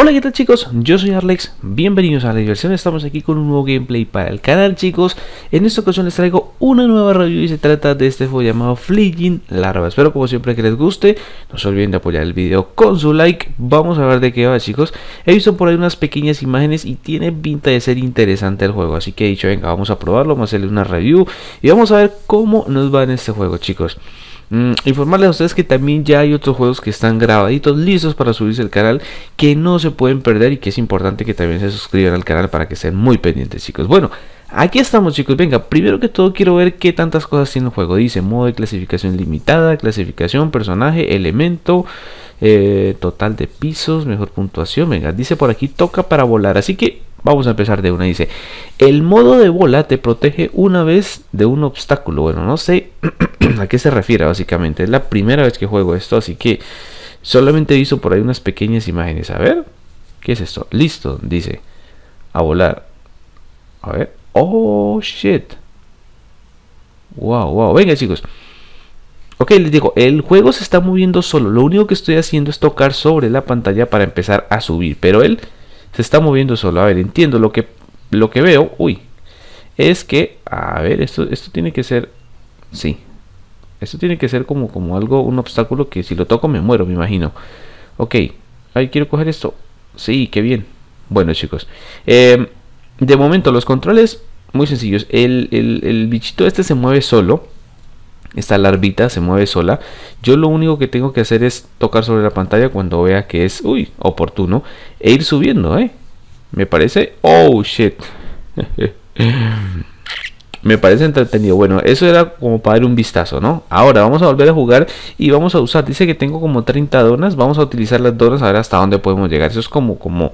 Hola qué tal chicos, yo soy Arlex, bienvenidos a la diversión, estamos aquí con un nuevo gameplay para el canal chicos En esta ocasión les traigo una nueva review y se trata de este juego llamado Fligging Larva Espero como siempre que les guste, no se olviden de apoyar el video con su like Vamos a ver de qué va chicos, he visto por ahí unas pequeñas imágenes y tiene pinta de ser interesante el juego Así que he dicho venga, vamos a probarlo, vamos a hacerle una review y vamos a ver cómo nos va en este juego chicos Mm, informarles a ustedes que también ya hay otros juegos que están grabaditos, listos para subirse al canal, que no se pueden perder y que es importante que también se suscriban al canal para que estén muy pendientes, chicos. Bueno, Aquí estamos chicos, venga, primero que todo quiero ver qué tantas cosas tiene el juego Dice modo de clasificación limitada, clasificación, personaje, elemento, eh, total de pisos, mejor puntuación Venga, dice por aquí toca para volar, así que Vamos a empezar de una. Dice, el modo de bola te protege una vez de un obstáculo. Bueno, no sé a qué se refiere básicamente. Es la primera vez que juego esto, así que solamente hizo por ahí unas pequeñas imágenes. A ver, ¿qué es esto? Listo, dice. A volar. A ver. Oh, shit. Wow, wow. Venga, chicos. Ok, les digo, el juego se está moviendo solo. Lo único que estoy haciendo es tocar sobre la pantalla para empezar a subir. Pero él se está moviendo solo. A ver, entiendo lo que, lo que veo. Uy, es que, a ver, esto, esto tiene que ser, sí, esto tiene que ser como, como algo, un obstáculo que si lo toco me muero, me imagino. Ok, ahí quiero coger esto. Sí, qué bien. Bueno, chicos, em, de momento los controles muy sencillos. El, el, el bichito este se mueve solo esta larvita se mueve sola. Yo lo único que tengo que hacer es tocar sobre la pantalla cuando vea que es uy, oportuno e ir subiendo, ¿eh? Me parece, oh shit. Me parece entretenido. Bueno, eso era como para dar un vistazo, ¿no? Ahora vamos a volver a jugar y vamos a usar. Dice que tengo como 30 donas. Vamos a utilizar las donas a ver hasta dónde podemos llegar. Eso es como, como,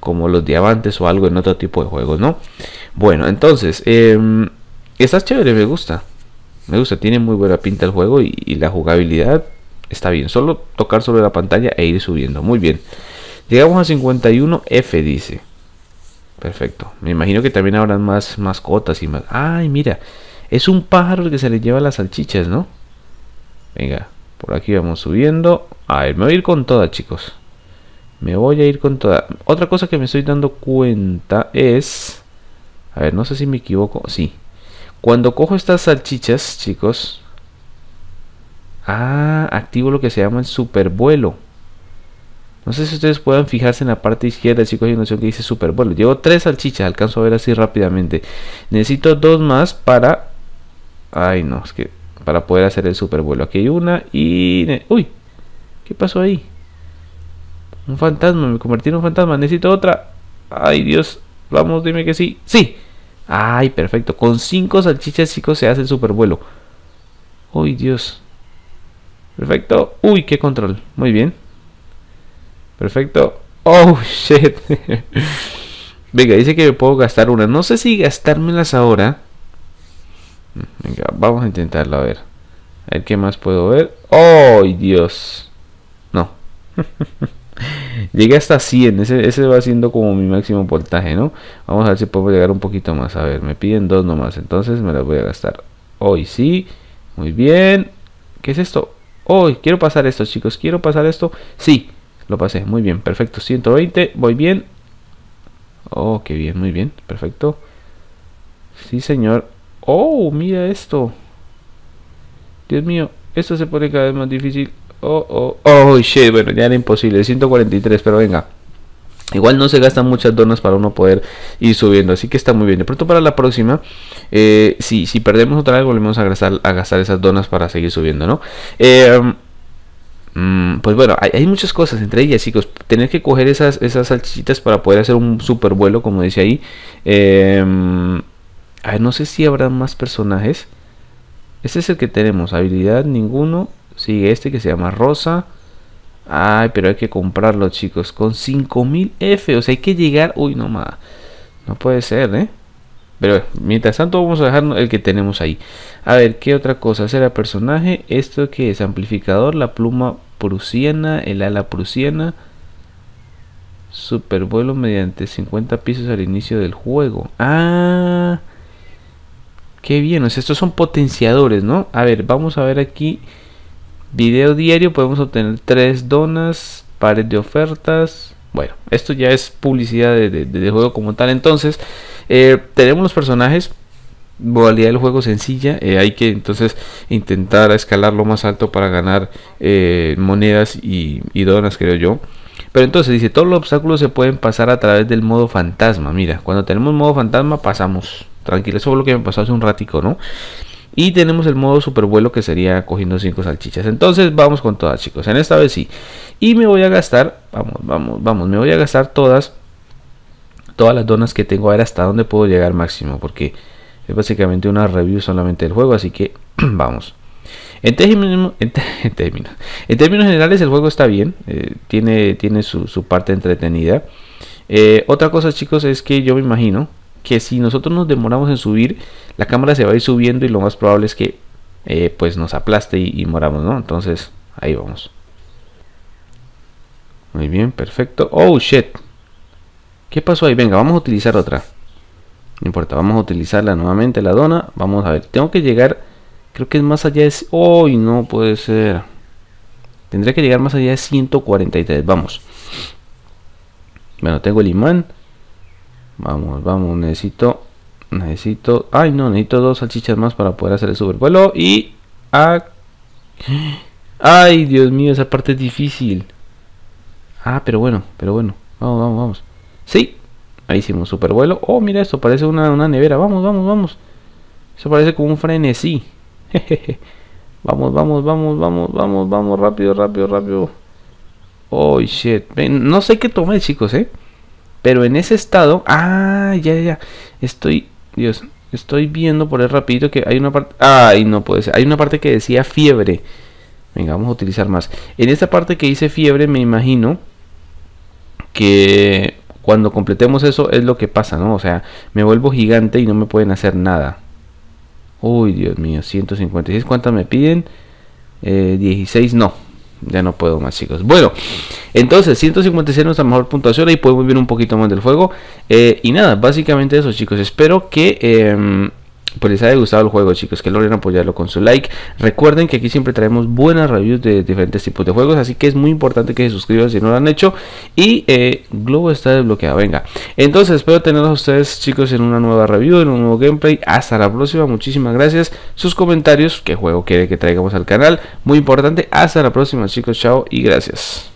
como los diamantes o algo en otro tipo de juegos, ¿no? Bueno, entonces, eh, em, está chévere, me gusta. Me gusta, tiene muy buena pinta el juego y, la jugabilidad está bien. Solo tocar sobre la pantalla e ir subiendo. Muy bien. Llegamos a 51F, dice. Perfecto. Me imagino que también habrán más mascotas y más. ¡Ay, mira! Es un pájaro el que se le lleva las salchichas, ¿no? Venga, por aquí vamos subiendo. A ver, me voy a ir con todas chicos. Me voy a ir con toda. Otra cosa que me estoy dando cuenta es... A ver, no sé si me equivoco. Sí. Cuando cojo estas salchichas, chicos. Ah, activo lo que se llama el supervuelo. No sé si ustedes puedan fijarse en la parte izquierda, chicos, hay una opción que dice supervuelo. Llevo tres salchichas, alcanzo a ver así rápidamente. Necesito dos más para... Ay, no, es que... Para poder hacer el supervuelo. Aquí hay una y... Uy, ¿qué pasó ahí? Un fantasma, me convertí en un fantasma. Necesito otra. Ay, Dios. Vamos, dime que sí. ¡Sí! Ay, perfecto. Con cinco salchichas, chicos, se hace el vuelo Uy, Dios. Perfecto. Uy, qué control. Muy bien. Perfecto. Oh, shit. Venga, dice que puedo gastar una. No sé si gastármelas ahora. Venga, vamos a intentarlo. A ver. A ver qué más puedo ver. ¡Ay, Dios! No. Llegué hasta 100, ese, va siendo como mi máximo voltaje, ¿no? Vamos a ver si puedo llegar un poquito más. A ver, me piden dos nomás, entonces me las voy a gastar. Hoy sí, muy bien. ¿Qué es esto? Hoy quiero pasar esto, chicos, quiero pasar esto. Sí, lo pasé, muy bien, perfecto. 120, voy bien. Oh, qué bien, muy bien, perfecto. Sí, señor. Oh, mira esto. Dios mío, esto se pone cada vez más difícil oh, oh, oh, shit, bueno, ya era imposible, 143, pero venga. Igual no se gastan muchas donas para uno poder ir subiendo, así que está muy bien. De pronto para la próxima, eh, si, si, perdemos otra vez, volvemos a gastar, a gastar esas donas para seguir subiendo, ¿no? Eh, um, mm, pues bueno, hay, muchas cosas, entre ellas, chicos, tener que coger esas, esas salchichitas para poder hacer un super vuelo, como dice ahí. Eh, mm, a ver, no sé si habrá más personajes. Este es el que tenemos, habilidad ninguno, Sigue este que se llama Rosa. Ay, pero hay que comprarlo, chicos. Con 5000 F. O sea, hay que llegar. Uy, no más. No puede ser, ¿eh? Pero eh, mientras tanto vamos a dejar el que tenemos ahí. A ver, ¿qué otra cosa? Será personaje. Esto que es amplificador, la pluma prusiana, el ala prusiana. Supervuelo mediante 50 pisos al inicio del juego. Ah, qué bien. estos son potenciadores, ¿no? A ver, vamos a ver aquí Video diario podemos obtener tres donas, pares de ofertas. Bueno, esto ya es publicidad de, juego como tal. Entonces, eh, tenemos los personajes. Modalidad del juego sencilla. Eh, hay que entonces intentar escalar lo más alto para ganar eh, monedas y, donas, creo yo. Pero entonces dice, todos los obstáculos se pueden pasar a través del modo fantasma. Mira, cuando tenemos modo fantasma pasamos. Tranquilo, eso fue lo que me pasó hace un ratico, ¿no? Y tenemos el modo super vuelo que sería cogiendo 5 salchichas. Entonces vamos con todas chicos. En esta vez sí. Y me voy a gastar. Vamos, vamos, vamos. Me voy a gastar todas. Todas las donas que tengo. A ver hasta dónde puedo llegar máximo. Porque es básicamente una review solamente del juego. Así que vamos. En, términos, en, términos, en términos generales el juego está bien. Eh, tiene tiene su, parte entretenida. Eh, otra cosa chicos es que yo me imagino que si nosotros nos demoramos en subir, la cámara se va a ir subiendo y lo más probable es que eh, pues nos aplaste y, moramos, ¿no? Entonces, ahí vamos. Muy bien, perfecto. Oh, shit. ¿Qué pasó ahí? Venga, vamos a utilizar otra. No importa, vamos a utilizarla nuevamente, la dona. Vamos a ver, tengo que llegar... Creo que es más allá de... ¡Uy, no puede ser! Tendría que llegar más allá de 143, vamos. Bueno, tengo el imán. Vamos, vamos, necesito... Necesito... Ay, no, necesito dos salchichas más para poder hacer el supervuelo. Y... Ah, ay, Dios mío, esa parte es difícil. Ah, pero bueno, pero bueno. Vamos, vamos, vamos. Sí, ahí hicimos supervuelo. Oh, mira esto, parece una, nevera. Vamos, vamos, vamos. Eso parece como un frenesí. Jejeje. Vamos, vamos, vamos, vamos, vamos, vamos, rápido, rápido, rápido. Oh, shit. No sé qué tomé, chicos, eh. Pero en ese estado, ah, ya, ya, estoy, Dios, estoy viendo por el rapidito que hay una parte, ay, no puede ser, hay una parte que decía fiebre. Venga, vamos a utilizar más. En esta parte que dice fiebre, me imagino que cuando completemos eso es lo que pasa, ¿no? O sea, me vuelvo gigante y no me pueden hacer nada. Uy, Dios mío, 156, ¿cuántas me piden? 16, eh, no ya no puedo más, chicos. Bueno, entonces 156 nuestra mejor puntuación. Ahí podemos ver un poquito más del juego. Eh, y nada, básicamente eso, chicos. Espero que. Em, si pues, les haya gustado el juego, chicos, que logren apoyarlo con su like. Recuerden que aquí siempre traemos buenas reviews de diferentes tipos de juegos, así que es muy importante que se suscriban si no lo han hecho. Y eh, Globo está desbloqueado, venga. Entonces, espero tenerlos a ustedes, chicos, en una nueva review, en un nuevo gameplay. Hasta la próxima, muchísimas gracias. Sus comentarios, qué juego quiere que traigamos al canal, muy importante. Hasta la próxima, chicos, chao y gracias.